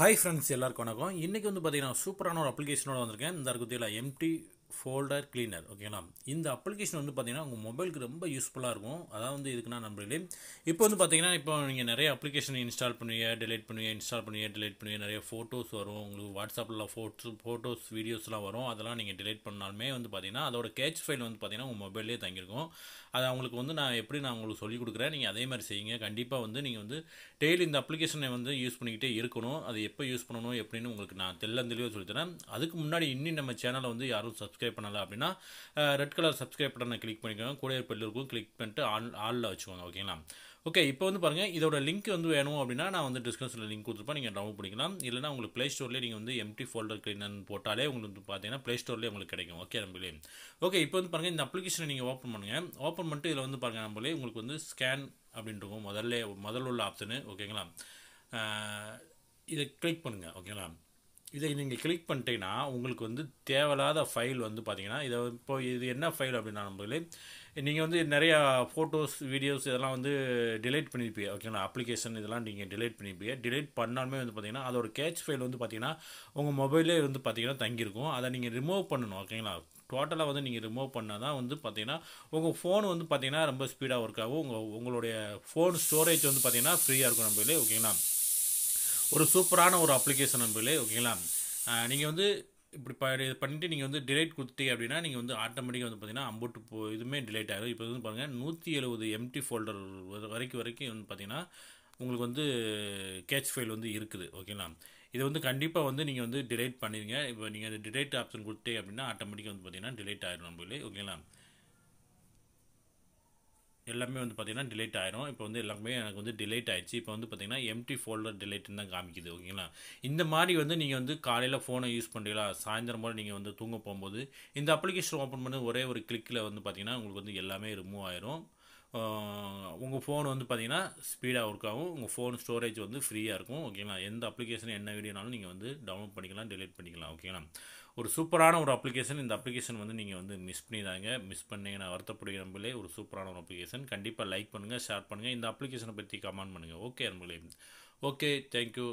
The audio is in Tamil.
ஹாய் ஃப்ரெண்ட்ஸ் எல்லாருக்கும் வணக்கம் இன்றைக்கி வந்து பார்த்தீங்கன்னா சூப்பரான ஒரு அப்ளிகேஷனோட வந்திருக்கேன் இந்த அற்புதத்தில் எம்டி ஃபோல்டர் கிளீனர் ஓகேங்களா இந்த அப்ளிகேஷன் வந்து பார்த்திங்கன்னா உங்கள் மொபைலுக்கு ரொம்ப யூஸ்ஃபுல்லாக இருக்கும் அதாவது வந்து இதுக்குன்னா நம்மளே இப்போ வந்து பார்த்திங்கன்னா இப்போ நீங்கள் நிறைய அப்ளிகேஷன் இன்ஸ்டால் பண்ணுவீங்க டெலிட் பண்ணுவீங்க இன்ஸ்டால் பண்ணுவீங்க டெலிட் பண்ணுவீங்க நிறைய ஃபோட்டோஸ் வரும் உங்களுக்கு வாட்ஸ்அப்பில் ஃபோட்டோ ஃபோட்டோஸ் வீடியோஸ்லாம் வரும் அதெல்லாம் நீங்கள் டெலிட் பண்ணாலுமே வந்து பார்த்தீங்கன்னா அதோட கேட்ச் ஃபைல் வந்து பார்த்தீங்கன்னா உங்கள் மொபைல்லே தங்கியிருக்கும் அதை அவங்களுக்கு வந்து நான் எப்படி நான் உங்களுக்கு சொல்லிக் கொடுக்குறேன் நீங்கள் அதே மாதிரி செய்யுங்க கண்டிப்பாக வந்து நீங்கள் வந்து டெய்லி இந்த அப்ளிகேஷனை வந்து யூஸ் பண்ணிக்கிட்டே இருக்கணும் அது எப்போ யூஸ் பண்ணணும் எப்படின்னு உங்களுக்கு நான் தெல்ல சொல்லித்தரேன் அதுக்கு முன்னாடி இன்னும் நம்ம சேனலை வந்து யாரும் சப்ஸ்கிரைப் சப்ஸ்கிரைப் பண்ணலை அப்படின்னா ரெட் கலர் சப்ஸ்கிரைப் பட்டனை கிளிக் பண்ணிக்கோங்க கூட இருக்கும் கிளிக் பண்ணிட்டு ஆன் ஆளில் வச்சுக்கோங்க ஓகேங்களா ஓகே இப்போ வந்து பாருங்கள் இதோட லிங்க் வந்து வேணும் அப்படின்னா நான் வந்து டிஸ்கிரிப்ஷனில் லிங்க் கொடுத்துருப்பேன் நீங்கள் டவுன்லோட் பண்ணிக்கலாம் இல்லைனா உங்களுக்கு ப்ளே ஸ்டோர்லேயே நீங்கள் வந்து எம்டி ஃபோல்டர் கிளீனர் போட்டாலே உங்களுக்கு வந்து பார்த்தீங்கன்னா ப்ளே ஸ்டோர்லேயே உங்களுக்கு கிடைக்கும் ஓகே நம்பளே ஓகே இப்போ வந்து பாருங்கள் இந்த அப்ளிகேஷனை நீங்கள் ஓப்பன் பண்ணுங்கள் ஓப்பன் பண்ணிட்டு இதில் வந்து பாருங்கள் நம்மளே உங்களுக்கு வந்து ஸ்கேன் அப்படின்ட்டு முதல்ல முதல்ல உள்ள ஆப்ஷனு ஓகேங்களா இதை கிளிக் பண்ணுங்கள் ஓகேங்களா இதை நீங்கள் கிளிக் பண்ணிட்டீங்கன்னா உங்களுக்கு வந்து தேவையில்லாத ஃபைல் வந்து பார்த்தீங்கன்னா இதை இப்போ இது என்ன ஃபைல் அப்படின்னா நம்மளே நீங்கள் வந்து நிறையா ஃபோட்டோஸ் வீடியோஸ் இதெல்லாம் வந்து டிலேட் பண்ணியிருப்பீங்க ஓகேங்களா அப்ளிகேஷன் இதெல்லாம் நீங்கள் டிலேட் பண்ணியிருப்பீங்க டிலேட் பண்ணாலுமே வந்து பார்த்தீங்கன்னா அதோட கேட்ச் ஃபைல் வந்து பார்த்தீங்கன்னா உங்கள் மொபைலே வந்து பார்த்தீங்கன்னா தங்கியிருக்கும் அதை நீங்கள் ரிமூவ் பண்ணணும் ஓகேங்களா டோட்டலாக வந்து நீங்கள் ரிமூவ் பண்ணால் தான் வந்து பார்த்தீங்கன்னா உங்கள் ஃபோன் வந்து பார்த்தீங்கன்னா ரொம்ப ஸ்பீடாக ஒர்க் ஆகும் உங்கள் உங்களுடைய ஃபோன் ஸ்டோரேஜ் வந்து பார்த்தீங்கன்னா ஃப்ரீயாக இருக்கும் நம்மளே ஓகேங்களா ஒரு சூப்பரான ஒரு அப்ளிகேஷன் நம்பளே ஓகேங்களா நீங்கள் வந்து இப்படி ப இது பண்ணிவிட்டு நீங்கள் வந்து டிலேட் கொடுத்தீங்க அப்படின்னா நீங்கள் வந்து ஆட்டோமேட்டிக்காக வந்து பார்த்தீங்கன்னா அம்போட்டு போ இதுவுமே டிலேட் ஆகும் இப்போ வந்து பாருங்கள் நூற்றி எழுபது எம்டி ஃபோல்டர் வரைக்கும் வரைக்கும் வந்து பார்த்தீங்கன்னா உங்களுக்கு வந்து கேட்ச் ஃபைல் வந்து இருக்குது ஓகேங்களா இது வந்து கண்டிப்பாக வந்து நீங்கள் வந்து டிலேட் பண்ணிடுங்க இப்போ நீங்கள் டிலேட் ஆப்ஷன் கொடுத்தே அப்படின்னா ஆட்டோமேட்டிக்காக வந்து பார்த்தீங்கன்னா டிலேட் ஆகிடும் நம்பளே ஓகேங்களா எல்லாமே வந்து பார்த்திங்கன்னா டிலேட் ஆயிரும் இப்போ வந்து எல்லாமே எனக்கு வந்து டிலேட் ஆயிடுச்சு இப்போ வந்து பார்த்திங்கன்னா எம்டி ஃபோல்டர் டிலேட்னு தான் காமிக்குது ஓகேங்களா இந்த மாதிரி வந்து நீங்கள் வந்து காலையில் ஃபோனை யூஸ் பண்ணுறீங்களா சாயந்தரம் போல் நீங்கள் வந்து தூங்க போகும்போது இந்த அப்ளிகேஷன் ஓப்பன் பண்ணி ஒரே ஒரு கிளிக்கில் வந்து பார்த்திங்கன்னா உங்களுக்கு வந்து எல்லாமே ரிமூவ் ஆயிரும் உங்கள் ஃபோன் வந்து பார்த்திங்கன்னா ஸ்பீடாக ஒர்க் ஆகும் உங்கள் ஃபோன் ஸ்டோரேஜ் வந்து ஃப்ரீயாக இருக்கும் ஓகேங்களா எந்த அப்ளிகேஷன் என்ன வீடியோனாலும் நீங்கள் வந்து டவுன்லோட் பண்ணிக்கலாம் டெலிட் பண்ணிக்கலாம் ஓகேங்களா ஒரு சூப்பரான ஒரு அப்ளிகேஷன் இந்த அப்ளிகேஷன் வந்து நீங்கள் வந்து மிஸ் பண்ணிடாங்க மிஸ் பண்ணீங்கன்னா வருத்தப்படுகிற நம்பளே ஒரு சூப்பரான ஒரு அப்ளிகேஷன் கண்டிப்பாக லைக் பண்ணுங்கள் ஷேர் பண்ணுங்கள் இந்த அப்ளிகேஷனை பற்றி கமெண்ட் பண்ணுங்கள் ஓகே நம்பளே ஓகே தேங்க்யூ